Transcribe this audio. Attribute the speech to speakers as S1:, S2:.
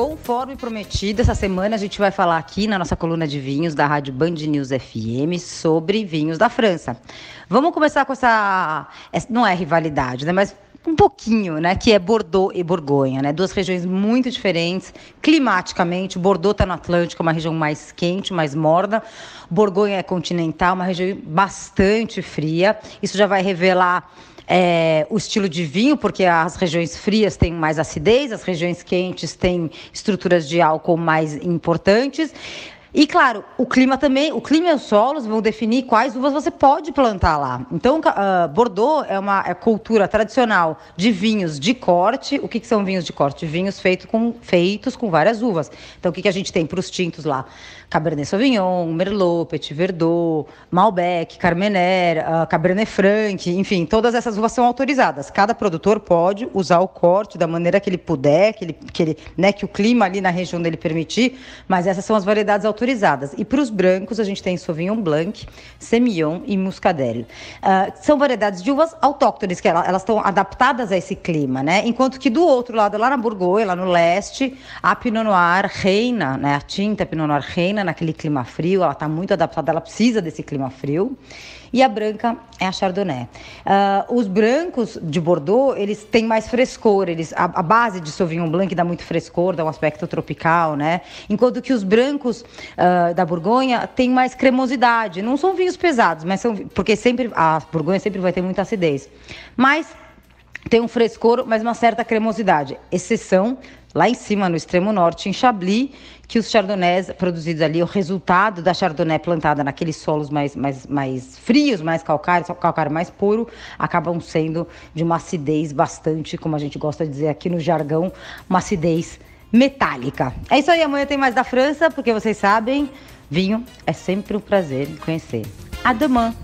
S1: Conforme prometido, essa semana a gente vai falar aqui na nossa coluna de vinhos da Rádio Band News FM sobre vinhos da França. Vamos começar com essa. Não é rivalidade, né? Mas um pouquinho, né? Que é Bordeaux e Borgonha, né? Duas regiões muito diferentes climaticamente. Bordeaux está no Atlântico, é uma região mais quente, mais morna. Borgonha é continental, uma região bastante fria. Isso já vai revelar é, o estilo de vinho, porque as regiões frias têm mais acidez, as regiões quentes têm estruturas de álcool mais importantes. E claro, o clima também, o clima e os solos vão definir quais uvas você pode plantar lá. Então, uh, ah, Bordeaux é uma é cultura tradicional de vinhos de corte. O que, que são vinhos de corte? Vinhos feito com, feitos com várias uvas. Então, o que, que a gente tem para os tintos lá? Cabernet Sauvignon, Merlot, Petit Verdot, Malbec, Carmener, uh, Cabernet Franc, enfim, todas essas uvas são autorizadas. Cada produtor pode usar o corte da maneira que ele puder, que, ele, que, ele, né, que o clima ali na região dele permitir, mas essas são as variedades autorizadas autorizadas. E para os brancos, a gente tem Sauvignon Blanc, Semillon e Muscadel. Uh, ah, são variedades de uvas autóctones, que elas estão adaptadas a esse clima, né? Enquanto que do outro lado, lá na Borgonha, lá no leste, a Pinot Noir reina, né? A tinta Pinot Noir reina naquele clima frio, ela está muito adaptada, ela precisa desse clima frio. E a branca é a Chardonnay. Uh, os brancos de Bordeaux, eles têm mais frescor, eles, a, a base de Sauvignon Blanc dá muito frescor, dá um aspecto tropical, né? Enquanto que os brancos uh, da Borgonha tem mais cremosidade. Não são vinhos pesados, mas são porque sempre a Borgonha sempre vai ter muita acidez. Mas tem um frescor, mas uma certa cremosidade. Exceção lá em cima, no extremo norte, em Chablis, que os chardonnays produzidos ali, o resultado da chardonnay plantada naqueles solos mais, mais, mais frios, mais calcários, calcário mais puro, acabam sendo de uma acidez bastante, como a gente gosta de dizer aqui no jargão, uma acidez metálica. É isso aí, amanhã tem mais da França, porque vocês sabem, vinho é sempre um prazer conhecer. A demain!